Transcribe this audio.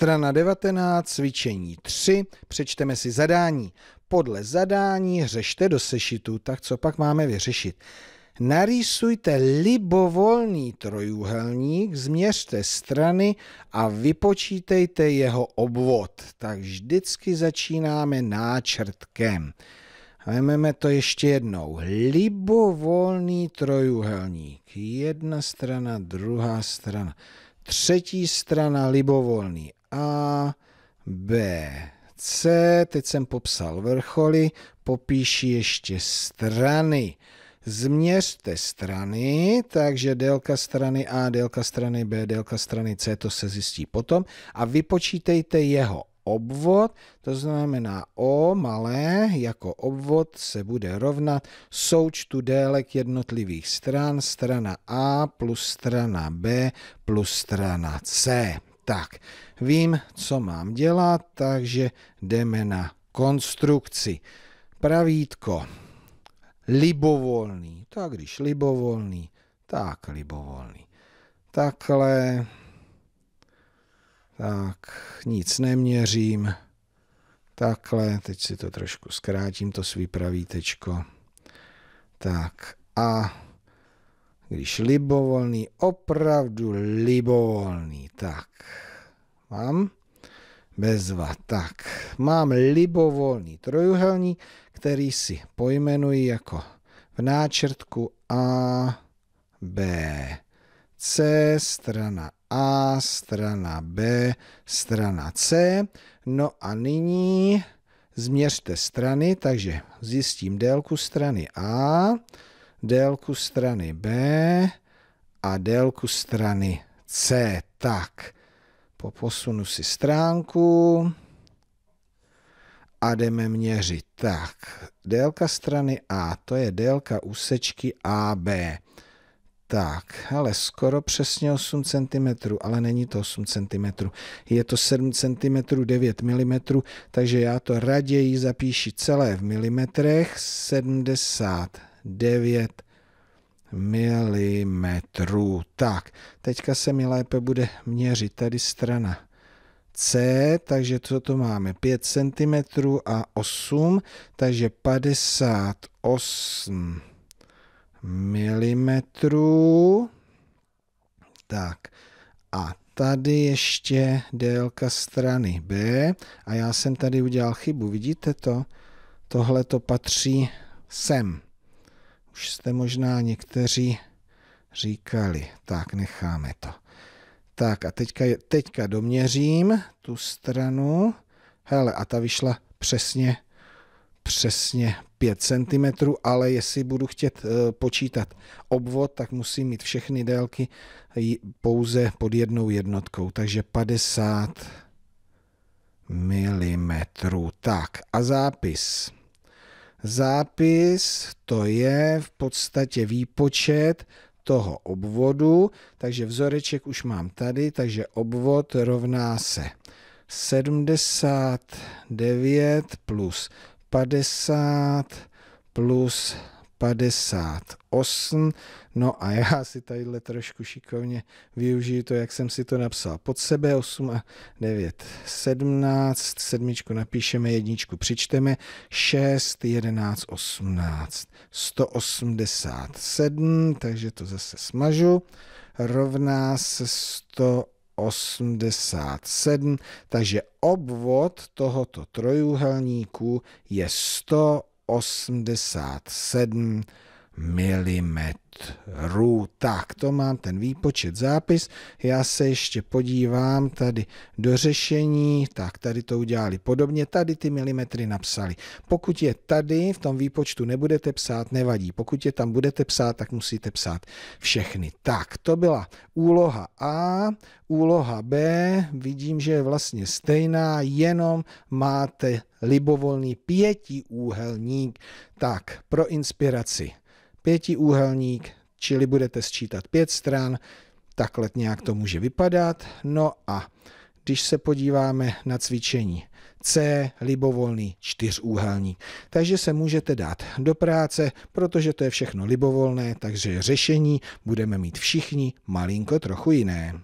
Strana 19, cvičení 3, přečteme si zadání. Podle zadání řešte do sešitu, tak co pak máme vyřešit? Narýsujte libovolný trojúhelník, změřte strany a vypočítejte jeho obvod. Tak vždycky začínáme náčrtkem. Vezmeme to ještě jednou. Libovolný trojúhelník. Jedna strana, druhá strana. Třetí strana libovolný. A, B, C, teď jsem popsal vrcholy, popíši ještě strany. Změřte strany, takže délka strany A, délka strany B, délka strany C, to se zjistí potom. A vypočítejte jeho obvod, to znamená O malé jako obvod se bude rovnat součtu délek jednotlivých stran, strana A plus strana B plus strana C. Tak, vím, co mám dělat, takže jdeme na konstrukci. Pravítko, libovolný, tak když libovolný, tak libovolný. Takhle, tak nic neměřím, takhle, teď si to trošku zkrátím, to svý pravítečko. Tak a když libovolný, opravdu libovolný, tak. Mám? Bezva, tak. Mám libovolný trojuhelník, který si pojmenuji jako v náčrtku A, B, C, strana A, strana B, strana C. No a nyní změřte strany, takže zjistím délku strany A, délku strany B a délku strany C. Tak, poposunu si stránku a jdeme měřit. Tak, délka strany A, to je délka úsečky AB. Tak, ale skoro přesně 8 cm, ale není to 8 cm. Je to 7 cm 9 mm, takže já to raději zapíši celé v milimetrech 70 9 milimetrů. Tak, teďka se mi lépe bude měřit tady strana C, takže co to máme? 5 cm a 8, takže 58 mm. Tak, a tady ještě délka strany B a já jsem tady udělal chybu, vidíte to? Tohle to patří sem. Už jste možná někteří říkali, tak necháme to. Tak a teďka, teďka doměřím tu stranu. Hele, a ta vyšla přesně, přesně 5 cm, ale jestli budu chtět e, počítat obvod, tak musím mít všechny délky pouze pod jednou jednotkou, takže 50 mm. Tak a zápis. Zápis to je v podstatě výpočet toho obvodu, takže vzoreček už mám tady, takže obvod rovná se 79 plus 50 plus 58. No a já si tadyhle trošku šikovně využiju to, jak jsem si to napsal pod sebe. 8 a 9, 17. Sedmičku napíšeme, jedničku přičteme. 6, 11, 18. 187, takže to zase smažu. Rovná se 100 87, takže obvod tohoto trojúhelníku je 100 87 milimetrů. Tak, to mám ten výpočet zápis. Já se ještě podívám tady do řešení. Tak, tady to udělali podobně. Tady ty milimetry napsali. Pokud je tady v tom výpočtu nebudete psát, nevadí. Pokud je tam budete psát, tak musíte psát všechny. Tak, to byla úloha A. Úloha B, vidím, že je vlastně stejná, jenom máte libovolný pětiúhelník. Tak, pro inspiraci pětiúhelník, čili budete sčítat pět stran, takhle nějak to může vypadat. No a když se podíváme na cvičení C, libovolný čtyřúhelník. Takže se můžete dát do práce, protože to je všechno libovolné, takže řešení budeme mít všichni malinko trochu jiné.